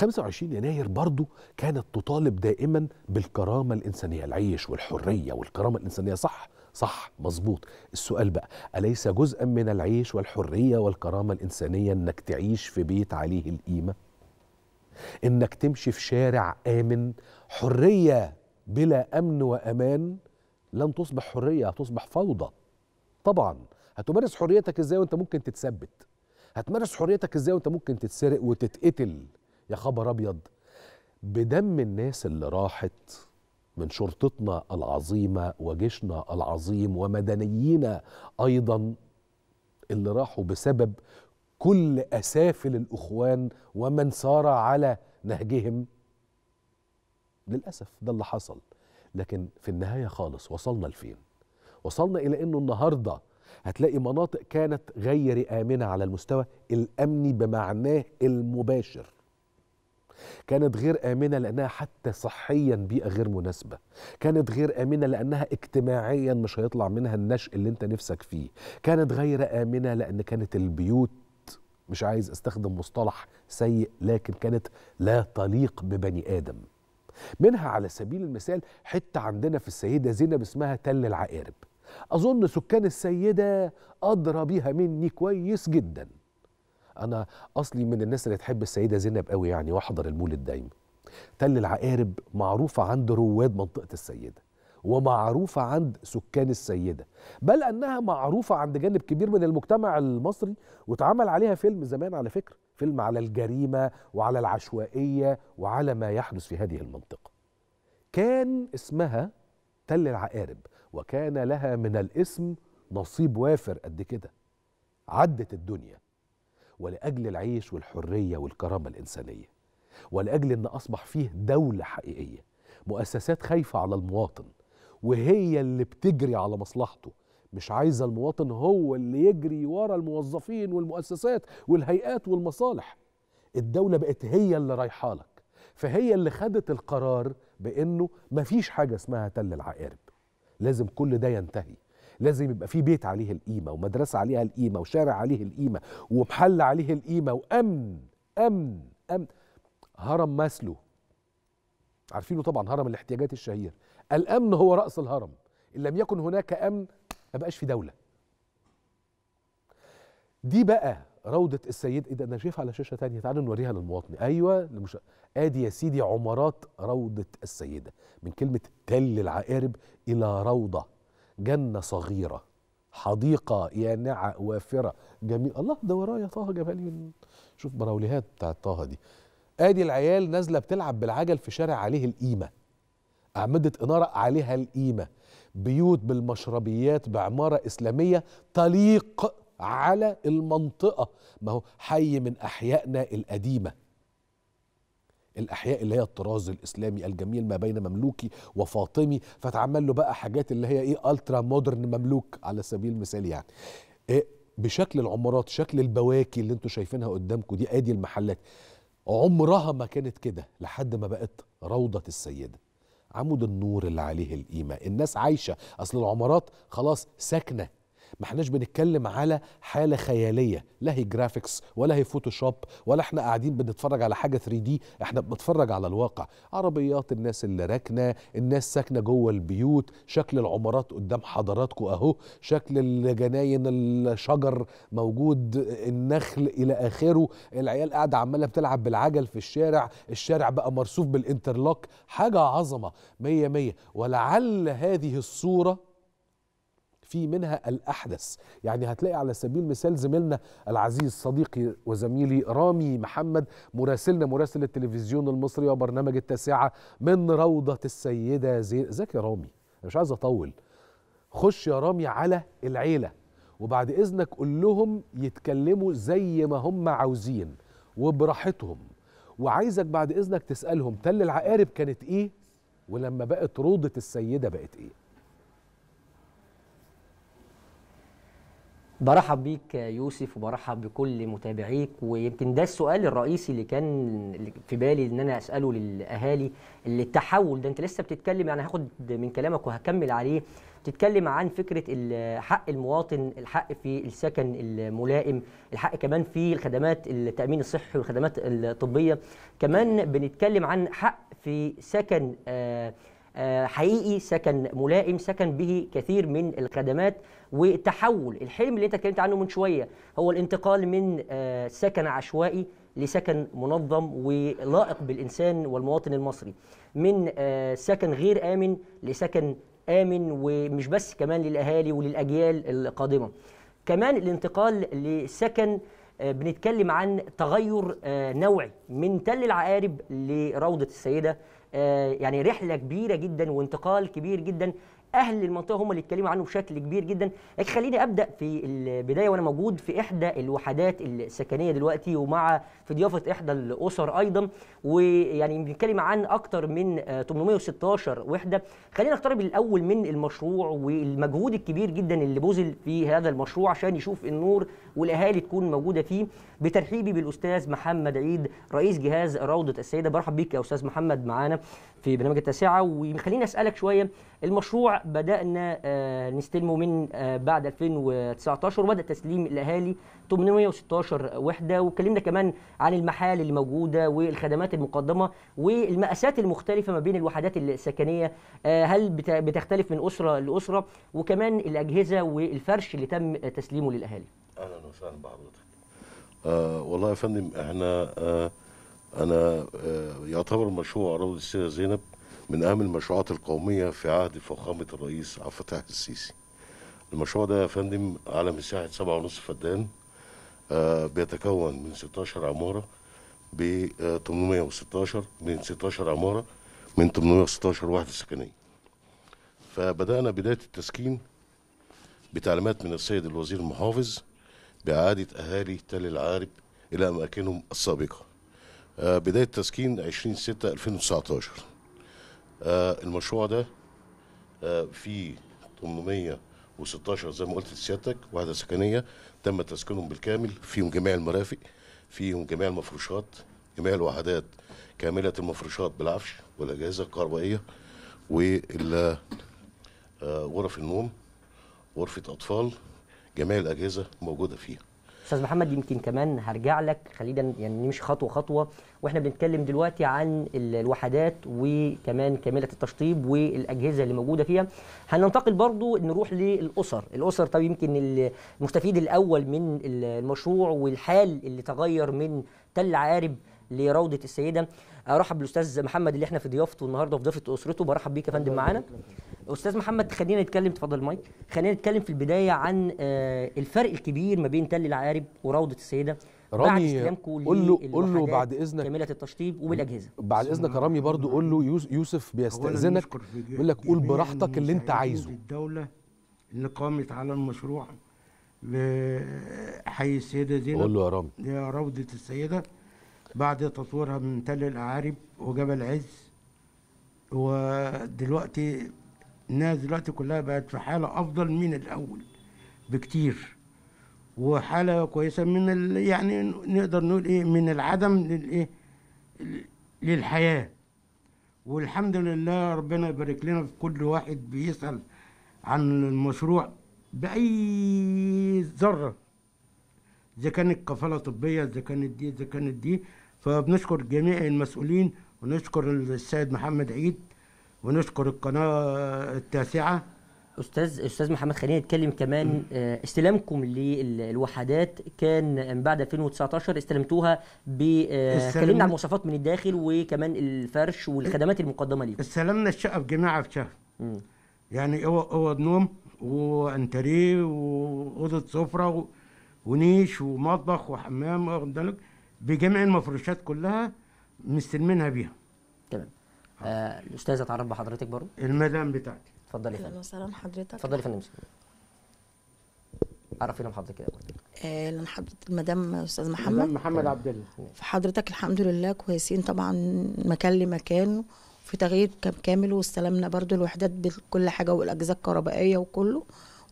25 يناير برضو كانت تطالب دائما بالكرامة الإنسانية العيش والحرية والكرامة الإنسانية صح صح مظبوط السؤال بقى أليس جزءا من العيش والحرية والكرامة الإنسانية أنك تعيش في بيت عليه القيمة أنك تمشي في شارع آمن حرية بلا أمن وأمان لن تصبح حرية هتصبح فوضى طبعا هتمارس حريتك ازاي وانت ممكن تتثبت هتمارس حريتك ازاي وانت ممكن تتسرق وتتقتل يا خبر ابيض بدم الناس اللي راحت من شرطتنا العظيمه وجيشنا العظيم ومدنيينا ايضا اللي راحوا بسبب كل اسافل الاخوان ومن سار على نهجهم للاسف ده اللي حصل لكن في النهايه خالص وصلنا لفين وصلنا الى انه النهارده هتلاقي مناطق كانت غير امنه على المستوى الامني بمعناه المباشر كانت غير آمنة لأنها حتى صحيا بيئة غير مناسبة كانت غير آمنة لأنها اجتماعيا مش هيطلع منها النشء اللي انت نفسك فيه كانت غير آمنة لأن كانت البيوت مش عايز استخدم مصطلح سيء لكن كانت لا تليق ببني آدم منها على سبيل المثال حتة عندنا في السيدة زينب اسمها تل العقارب أظن سكان السيدة أدرى بيها مني كويس جداً انا اصلي من الناس اللي تحب السيده زينب قوي يعني واحضر المولد دايما تل العقارب معروفه عند رواد منطقه السيده ومعروفه عند سكان السيده بل انها معروفه عند جانب كبير من المجتمع المصري واتعمل عليها فيلم زمان على فكره فيلم على الجريمه وعلى العشوائيه وعلى ما يحدث في هذه المنطقه كان اسمها تل العقارب وكان لها من الاسم نصيب وافر قد كده عدت الدنيا ولاجل العيش والحريه والكرامه الانسانيه ولاجل ان اصبح فيه دوله حقيقيه مؤسسات خايفه على المواطن وهي اللي بتجري على مصلحته مش عايزه المواطن هو اللي يجري ورا الموظفين والمؤسسات والهيئات والمصالح الدوله بقت هي اللي رايحه لك فهي اللي خدت القرار بانه مفيش حاجه اسمها تل العقارب لازم كل ده ينتهي لازم يبقى في بيت عليه القيمه ومدرسه عليها القيمه وشارع عليه القيمه ومحل عليه القيمه وامن امن امن هرم ماسلو عارفينه طبعا هرم الاحتياجات الشهير الامن هو راس الهرم ان لم يكن هناك امن ما بقاش في دوله دي بقى روضة السيد إيه ده أنا شايفها على شاشة تانية تعالوا نوريها للمواطن أيوة المش... آدي يا سيدي عمارات روضة السيدة من كلمة تل العقارب إلى روضة جنة صغيرة حديقة يانعة وافرة جميل الله ده ورايا طه جبالي شوف براوليهات بتاعت طه دي ادي العيال نازلة بتلعب بالعجل في شارع عليه القيمة أعمدة إنارة عليها القيمة بيوت بالمشربيات بعمارة إسلامية تليق على المنطقة ما هو حي من أحيائنا القديمة الاحياء اللي هي الطراز الاسلامي الجميل ما بين مملوكي وفاطمي فتعمل له بقى حاجات اللي هي ايه الترا مودرن مملوك على سبيل المثال يعني إيه بشكل العمارات شكل البواكي اللي انتم شايفينها قدامكم دي ادي المحلات عمرها ما كانت كده لحد ما بقت روضه السيده عمود النور اللي عليه القيمه الناس عايشه اصل العمارات خلاص ساكنه ما احناش بنتكلم على حاله خياليه لا هي جرافيكس ولا هي فوتوشوب ولا احنا قاعدين بنتفرج على حاجه 3 دي احنا بنتفرج على الواقع عربيات الناس اللي راكنه الناس ساكنه جوه البيوت شكل العمارات قدام حضراتكم اهو شكل الجناين الشجر موجود النخل الى اخره العيال قاعده عماله بتلعب بالعجل في الشارع الشارع بقى مرصوف بالانترلوك حاجه عظمه مية مية ولعل هذه الصوره في منها الأحدث يعني هتلاقي على سبيل المثال زميلنا العزيز صديقي وزميلي رامي محمد مراسلنا مراسل التلفزيون المصري وبرنامج التاسعة من روضة السيدة زين ازيك يا رامي أنا مش عايز أطول خش يا رامي على العيلة وبعد إذنك قول لهم يتكلموا زي ما هم عاوزين وبراحتهم وعايزك بعد إذنك تسألهم تل العقارب كانت إيه ولما بقت روضة السيدة بقت إيه برحب بيك يوسف وبرحب بكل متابعيك ويمكن ده السؤال الرئيسي اللي كان في بالي ان انا اساله للاهالي اللي التحول ده انت لسه بتتكلم يعني هاخد من كلامك وهكمل عليه بتتكلم عن فكره حق المواطن الحق في السكن الملائم الحق كمان في الخدمات التامين الصحي والخدمات الطبيه كمان بنتكلم عن حق في سكن آه آه، حقيقي سكن ملائم سكن به كثير من الخدمات وتحول الحلم اللي انت اتكلمت عنه من شويه هو الانتقال من آه، سكن عشوائي لسكن منظم ولائق بالانسان والمواطن المصري من آه، سكن غير امن لسكن امن ومش بس كمان للاهالي وللاجيال القادمه كمان الانتقال لسكن بنتكلم عن تغير نوعي من تل العقارب لروضه السيده آه، يعني رحله كبيره جدا وانتقال كبير جدا اهل المنطقه هم اللي اتكلموا عنه بشكل كبير جدا لكن خليني ابدا في البدايه وانا موجود في احدى الوحدات السكنيه دلوقتي ومع في ضيافه احدى الاسر ايضا ويعني بنتكلم عن اكتر من 816 آه، وحده خلينا نقترب الاول من المشروع والمجهود الكبير جدا اللي بذل في هذا المشروع عشان يشوف النور والاهالي تكون موجوده فيه بترحيبي بالاستاذ محمد عيد رئيس جهاز روضه السيده برحب بيك يا استاذ محمد معانا في برنامج التاسعه وخليني اسالك شويه المشروع بدانا آه، نستلمه من آه، بعد 2019 وبدا تسليم الاهالي 816 وحده وكلمنا كمان عن المحال اللي موجوده والخدمات المقدمه والمقاسات المختلفه ما بين الوحدات السكنيه آه، هل بتختلف من اسره لاسره وكمان الاجهزه والفرش اللي تم تسليمه للاهالي اهلا وسهلا بحضرتك آه والله يا فندم احنا آه انا آه يعتبر مشروع اراضي السيده زينب من اهم المشروعات القوميه في عهد فخامه الرئيس عبد الفتاح السيسي. المشروع ده يا فندم على مساحه سبعة ونص فدان آه بيتكون من 16 عماره ب 816 آه، من 16 عماره من 816 وحده سكنيه. فبدانا بدايه التسكين بتعليمات من السيد الوزير المحافظ بإعادة أهالي تل العارب إلى أماكنهم السابقة آه، بداية تسكين 20 6 2019 المشروع ده آه، فيه 816 زي ما قلت لسيادتك وحدة سكنية تم تسكينهم بالكامل فيهم جميع المرافق فيهم جميع المفروشات جميع الوحدات كاملة المفروشات بالعفش والأجهزة الكهربائية وغرف آه، النوم غرفة أطفال جميع الاجهزه موجوده فيها استاذ محمد يمكن كمان هرجع لك خلينا يعني نمشي خطوه خطوه واحنا بنتكلم دلوقتي عن الوحدات وكمان كامله التشطيب والاجهزه اللي موجوده فيها هننتقل برضو نروح للاسر الاسر طب يمكن المستفيد الاول من المشروع والحال اللي تغير من تل عارب لروضه السيده ارحب بالاستاذ محمد اللي احنا في ضيافته النهارده في ضيافه اسرته برحب بيك يا فندم معانا استاذ محمد خلينا نتكلم تفضل المايك خلينا نتكلم في البدايه عن آه، الفرق الكبير ما بين تل العارب وروضه السيده رامي قول له قول له بعد اذنك كامله التشطيب والاجهزه بعد اذنك يا رامي برضه قول له يوسف بيستاذنك بيقول لك قول براحتك اللي انت عايزه الدوله اللي قامت على المشروع بحي السيده زينب قول له يا رامي يا روضه السيده بعد تطويرها من تل الاعارب وجبل عز ودلوقتي الناس دلوقتي كلها بقت في حالة أفضل من الأول بكتير وحالة كويسة من ال... يعني نقدر نقول إيه من العدم للإيه للحياة والحمد لله ربنا يبارك لنا في كل واحد بيسأل عن المشروع بأي ذرة إذا كانت كفالة طبية إذا كانت دي إذا كانت دي فبنشكر جميع المسؤولين ونشكر السيد محمد عيد ونشكر القناه التاسعه استاذ استاذ محمد خلينا نتكلم كمان آه، استلامكم للوحدات كان بعد 2019 استلمتوها ب آه، كلمنا عن المواصفات من الداخل وكمان الفرش والخدمات إيه، المقدمه ليكم استلمنا الشقه بجماعه في شهر يعني اوض نوم وانتريه واوضه سفره ونيش ومطبخ وحمام وغير ذلك بجميع المفروشات كلها مستلمينها بيها تمام الاستاذه آه، اتعرف بحضرتك برضه المدام بتاعتي اتفضلي يا فندم اهلا وسهلا حضرتك اتفضلي يا فندم عرفينا بحضرتك ايه اهلا حضرتك آه، المدام استاذ محمد المدام محمد عبد الله في حضرتك الحمد لله كويسين طبعا مكان لمكان في تغيير كامل واستلمنا برضو الوحدات بكل حاجه والاجهزة الكهربائيه وكله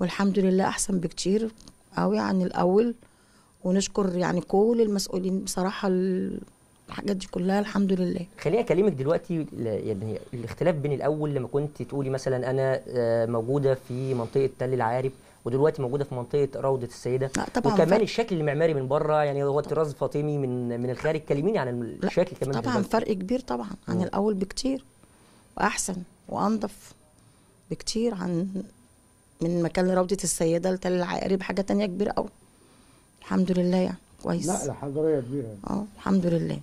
والحمد لله احسن بكتير قوي عن الاول ونشكر يعني كل المسؤولين بصراحه الحاجات دي كلها الحمد لله خليني اكلمك دلوقتي يعني الاختلاف بين الاول لما كنت تقولي مثلا انا آه، موجوده في منطقه تل العارب ودلوقتي موجوده في منطقه روضه السيده لا طبعا وكمان فرق. الشكل المعماري من بره يعني هو الطراز فاطمي من من الخارج كلميني عن الشكل كمان طبعا دلوقتي. فرق كبير طبعا عن م. الاول بكتير واحسن وانضف بكتير عن من مكان روضه السيده لتل العقارب حاجه تانية كبيره قوي الحمد لله يعني كويس لا الحضريه كبيره اه الحمد لله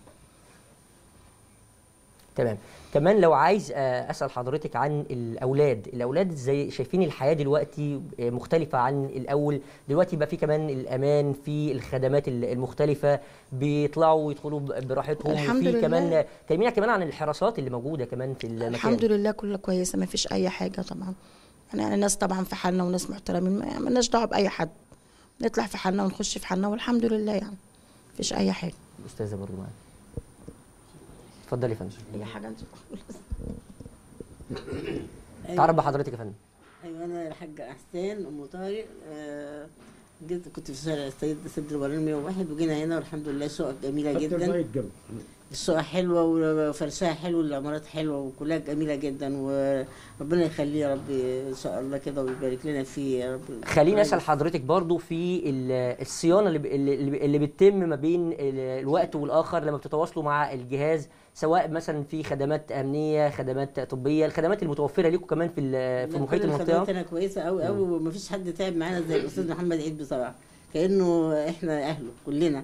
تمام كمان لو عايز آه، اسال حضرتك عن الاولاد الاولاد زي شايفين الحياه دلوقتي آه، مختلفه عن الاول دلوقتي بقى في كمان الامان في الخدمات المختلفه بيطلعوا ويدخلوا براحتهم الحمد لله. كمان آه، كلمينا كمان عن الحراسات اللي موجوده كمان في المكان الحمد لله كله كويسه ما فيش اي حاجه طبعا يعني الناس طبعا في حالنا وناس محترمين ما لناش دعوه باي حد نطلع في حالنا ونخش في حالنا والحمد لله يعني فيش اي حاجه الاستاذه برضه معاك اتفضلي يا فندم اي حاجه انت أيوة. تعرف بحضرتك يا فندم ايوه انا الحاج احسان ام طارق آه، جيت كنت في شارع السيد سد البرلمان 101 وجينا هنا والحمد لله شقق جميله جدا السوق حلوه وفرسها حلو والعمارات حلوه وكلها جميله جدا وربنا يخليه يا رب ان شاء الله كده ويبارك لنا فيه يا رب خليني طيب. اسال حضرتك برضو في الصيانه اللي اللي بتتم ما بين الوقت والاخر لما بتتواصلوا مع الجهاز سواء مثلا في خدمات امنيه خدمات طبيه الخدمات المتوفره ليكم كمان في في محيط المنطقه الخدمات أنا كويسه قوي قوي ومفيش حد تعب معانا زي الاستاذ محمد عيد بصراحه كانه احنا اهله كلنا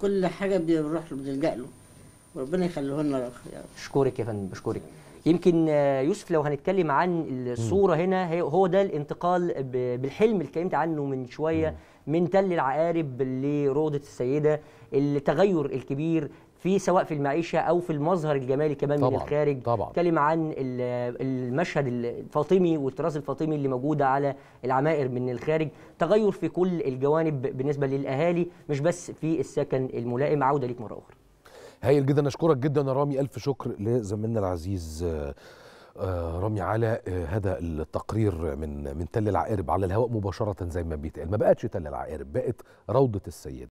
كل حاجه بنروح له بنلجا له ربنا يخليه لنا يعني. بشكرك يا فندم بشكرك يمكن آه، يوسف لو هنتكلم عن الصوره هنا هو ده الانتقال بالحلم اللي اتكلمت عنه من شويه من تل العقارب لروضه السيده التغير الكبير في سواء في المعيشه او في المظهر الجمالي كمان طبعًا من الخارج اتكلم عن المشهد الفاطمي والتراث الفاطمي اللي موجوده على العمائر من الخارج تغير في كل الجوانب بالنسبه للاهالي مش بس في السكن الملائم عوده ليك مره اخرى هايل جدا اشكرك جدا يا رامي الف شكر لزميلنا العزيز آه، آه، رامي على آه، هذا التقرير من من تل العقارب على الهواء مباشره زي ما بيتقال ما بقتش تل العقارب بقت روضه السيد